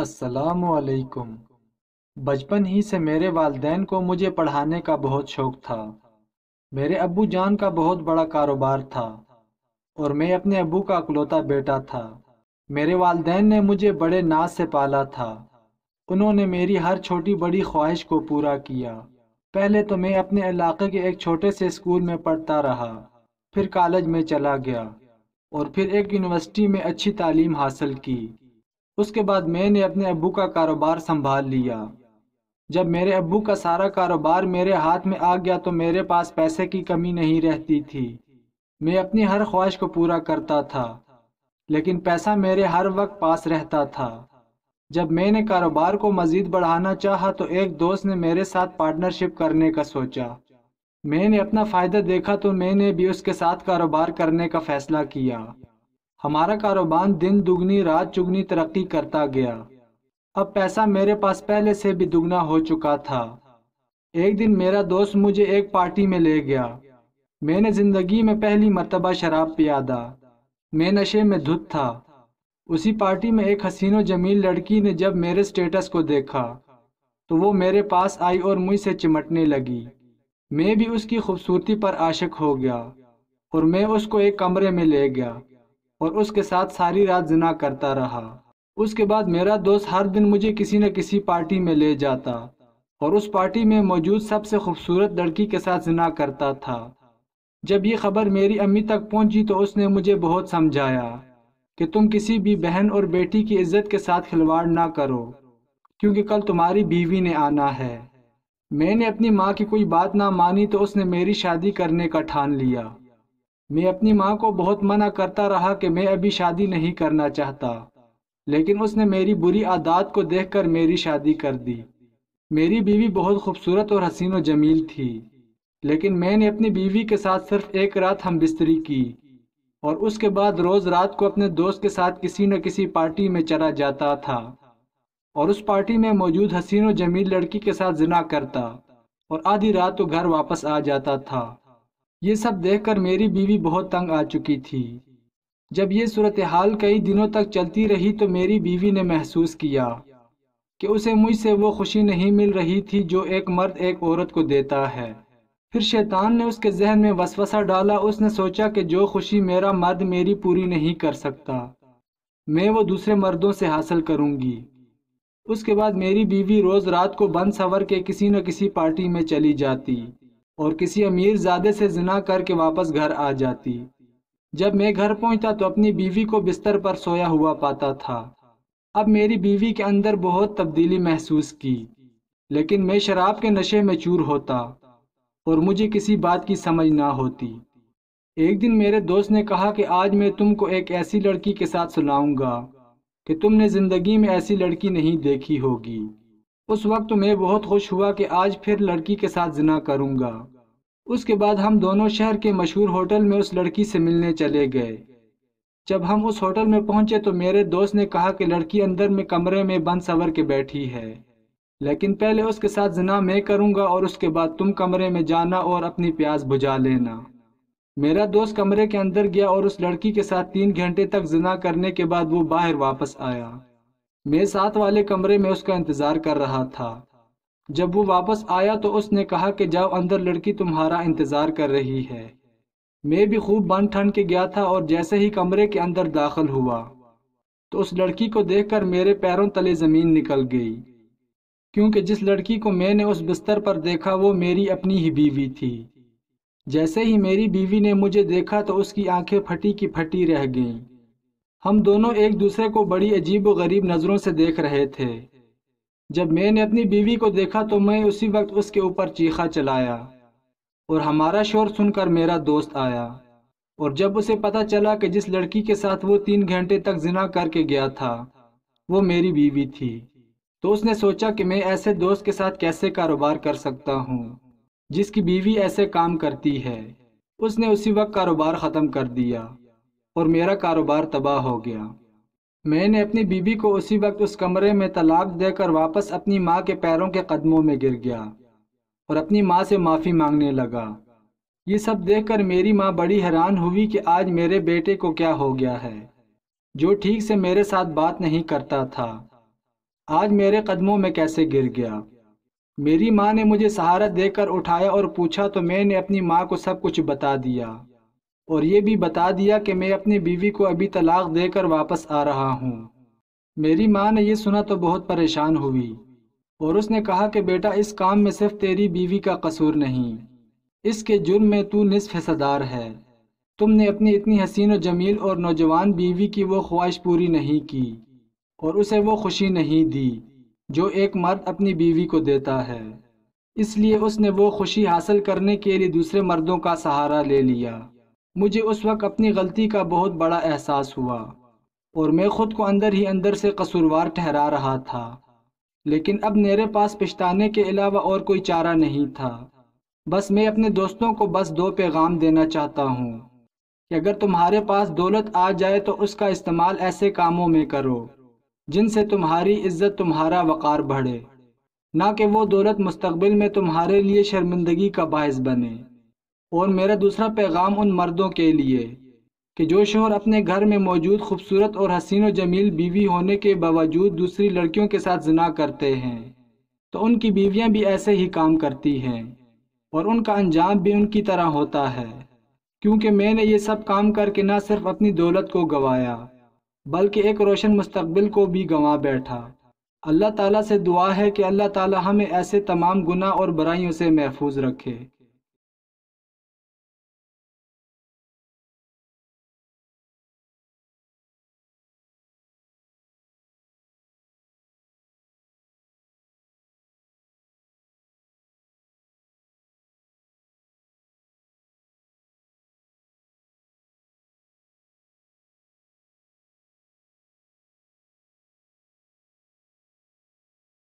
असलकुम बचपन ही से मेरे वालदेन को मुझे पढ़ाने का बहुत शौक़ था मेरे अबू जान का बहुत बड़ा कारोबार था और मैं अपने अबू का अकलौता बेटा था मेरे वालदेन ने मुझे बड़े नाज से पाला था उन्होंने मेरी हर छोटी बड़ी ख्वाहिश को पूरा किया पहले तो मैं अपने इलाके के एक छोटे से स्कूल में पढ़ता रहा फिर कॉलेज में चला गया और फिर एक यूनिवर्सिटी में अच्छी तालीम हासिल की उसके बाद मैंने अपने अबू का कारोबार संभाल लिया जब मेरे अबू का सारा कारोबार मेरे हाथ में आ गया तो मेरे पास पैसे की कमी नहीं रहती थी मैं अपनी हर ख्वाहिश को पूरा करता था लेकिन पैसा मेरे हर वक्त पास रहता था जब मैंने कारोबार को मज़ीद बढ़ाना चाहा तो एक दोस्त ने मेरे साथ पार्टनरशिप करने का सोचा मैंने अपना फ़ायदा देखा तो मैंने भी उसके साथ कारोबार करने का फ़ैसला किया हमारा कारोबार दिन दुगनी रात चुगनी तरक्की करता गया अब पैसा मेरे पास पहले से भी दुगना हो चुका था एक दिन मेरा दोस्त मुझे एक पार्टी में ले गया मैंने ज़िंदगी में पहली मरतबा शराब पियादा मैं नशे में धुत था उसी पार्टी में एक हसीनो जमील लड़की ने जब मेरे स्टेटस को देखा तो वो मेरे पास आई और मुझसे चिमटने लगी मैं भी उसकी खूबसूरती पर आशिक हो गया और मैं उसको एक कमरे में ले गया और उसके साथ सारी रात जना करता रहा उसके बाद मेरा दोस्त हर दिन मुझे किसी न किसी पार्टी में ले जाता और उस पार्टी में मौजूद सबसे खूबसूरत लड़की के साथ जना करता था जब ये खबर मेरी अम्मी तक पहुंची तो उसने मुझे बहुत समझाया कि तुम किसी भी बहन और बेटी की इज्जत के साथ खिलवाड़ ना करो क्योंकि कल तुम्हारी बीवी ने आना है मैंने अपनी माँ की कोई बात ना मानी तो उसने मेरी शादी करने का ठान लिया मैं अपनी माँ को बहुत मना करता रहा कि मैं अभी शादी नहीं करना चाहता लेकिन उसने मेरी बुरी आदत को देखकर मेरी शादी कर दी मेरी बीवी बहुत खूबसूरत और हसीन और जमील थी लेकिन मैंने अपनी बीवी के साथ सिर्फ एक रात हम बिस्तरी की और उसके बाद रोज़ रात को अपने दोस्त के साथ किसी न किसी पार्टी में चला जाता था और उस पार्टी में मौजूद हसीन और जमील लड़की के साथ जिना करता और आधी रात तो घर वापस आ जाता था ये सब देखकर मेरी बीवी बहुत तंग आ चुकी थी जब ये सूरत हाल कई दिनों तक चलती रही तो मेरी बीवी ने महसूस किया कि उसे मुझसे वो खुशी नहीं मिल रही थी जो एक मर्द एक औरत को देता है फिर शैतान ने उसके जहन में वसवसा डाला उसने सोचा कि जो खुशी मेरा मर्द मेरी पूरी नहीं कर सकता मैं वो दूसरे मर्दों से हासिल करूंगी उसके बाद मेरी बीवी रोज़ रात को बंद सवर के किसी न किसी पार्टी में चली जाती और किसी अमीर ज़्यादा से जना करके वापस घर आ जाती जब मैं घर पहुंचता तो अपनी बीवी को बिस्तर पर सोया हुआ पाता था अब मेरी बीवी के अंदर बहुत तब्दीली महसूस की लेकिन मैं शराब के नशे में चूर होता और मुझे किसी बात की समझ ना होती एक दिन मेरे दोस्त ने कहा कि आज मैं तुमको एक ऐसी लड़की के साथ सुनाऊंगा कि तुमने ज़िंदगी में ऐसी लड़की नहीं देखी होगी उस वक्त मैं बहुत खुश हुआ कि आज फिर लड़की के साथ जना करूँगा उसके बाद हम दोनों शहर के मशहूर होटल में उस लड़की से मिलने चले गए जब हम उस होटल में पहुंचे तो मेरे दोस्त ने कहा कि लड़की अंदर में कमरे में बंद सवर के बैठी है लेकिन पहले उसके साथ जना मैं करूँगा और उसके बाद तुम कमरे में जाना और अपनी प्यास बुझा लेना मेरा दोस्त कमरे के अंदर गया और उस लड़की के साथ तीन घंटे तक जना करने के बाद वो बाहर वापस आया मैं साथ वाले कमरे में उसका इंतज़ार कर रहा था जब वो वापस आया तो उसने कहा कि जाओ अंदर लड़की तुम्हारा इंतज़ार कर रही है मैं भी खूब बन ठंड के गया था और जैसे ही कमरे के अंदर दाखिल हुआ तो उस लड़की को देखकर मेरे पैरों तले ज़मीन निकल गई क्योंकि जिस लड़की को मैंने उस बिस्तर पर देखा वो मेरी अपनी ही बीवी थी जैसे ही मेरी बीवी ने मुझे देखा तो उसकी आंखें फटी की फटी रह गईं हम दोनों एक दूसरे को बड़ी अजीब व गरीब नज़रों से देख रहे थे जब मैंने अपनी बीवी को देखा तो मैं उसी वक्त उसके ऊपर चीखा चलाया और हमारा शोर सुनकर मेरा दोस्त आया और जब उसे पता चला कि जिस लड़की के साथ वो तीन घंटे तक जिना करके गया था वो मेरी बीवी थी तो उसने सोचा कि मैं ऐसे दोस्त के साथ कैसे कारोबार कर सकता हूँ जिसकी बीवी ऐसे काम करती है उसने उसी वक्त कारोबार ख़त्म कर दिया और मेरा कारोबार तबाह हो गया मैंने अपनी बीबी को उसी वक्त उस कमरे में तलाक देकर वापस अपनी माँ के पैरों के कदमों में गिर गया और अपनी माँ से माफ़ी मांगने लगा ये सब देखकर मेरी माँ बड़ी हैरान हुई कि आज मेरे बेटे को क्या हो गया है जो ठीक से मेरे साथ बात नहीं करता था आज मेरे कदमों में कैसे गिर गया मेरी माँ ने मुझे सहारा देकर उठाया और पूछा तो मैंने अपनी माँ को सब कुछ बता दिया और ये भी बता दिया कि मैं अपनी बीवी को अभी तलाक देकर वापस आ रहा हूँ मेरी माँ ने यह सुना तो बहुत परेशान हुई और उसने कहा कि बेटा इस काम में सिर्फ तेरी बीवी का कसूर नहीं इसके जुर्म में तू निसफ हिस्सेदार है तुमने अपनी इतनी हसीन और जमील और नौजवान बीवी की वो ख्वाहिश पूरी नहीं की और उसे वो खुशी नहीं दी जो एक मर्द अपनी बीवी को देता है इसलिए उसने वो खुशी हासिल करने के लिए दूसरे मर्दों का सहारा ले लिया मुझे उस वक्त अपनी गलती का बहुत बड़ा एहसास हुआ और मैं खुद को अंदर ही अंदर से कसूरवार ठहरा रहा था लेकिन अब मेरे पास पछताने के अलावा और कोई चारा नहीं था बस मैं अपने दोस्तों को बस दो पैगाम देना चाहता हूँ कि अगर तुम्हारे पास दौलत आ जाए तो उसका इस्तेमाल ऐसे कामों में करो जिनसे तुम्हारी इज्जत तुम्हारा वक़ार बढ़े ना कि वो दौलत मुस्तबिल में तुम्हारे लिए शर्मिंदगी का बायस बने और मेरा दूसरा पैगाम उन मर्दों के लिए कि जो शोहर अपने घर में मौजूद खूबसूरत और हसीन व जमील बीवी होने के बावजूद दूसरी लड़कियों के साथ जना करते हैं तो उनकी बीवियाँ भी ऐसे ही काम करती हैं और उनका अंजाम भी उनकी तरह होता है क्योंकि मैंने ये सब काम करके ना सिर्फ अपनी दौलत को गंवाया बल्कि एक रोशन मुस्तबिल को भी गंवा बैठा अल्लाह ताला से दुआ है कि अल्लाह ताला हमें ऐसे तमाम गुनाह और बराइयों से महफूज रखे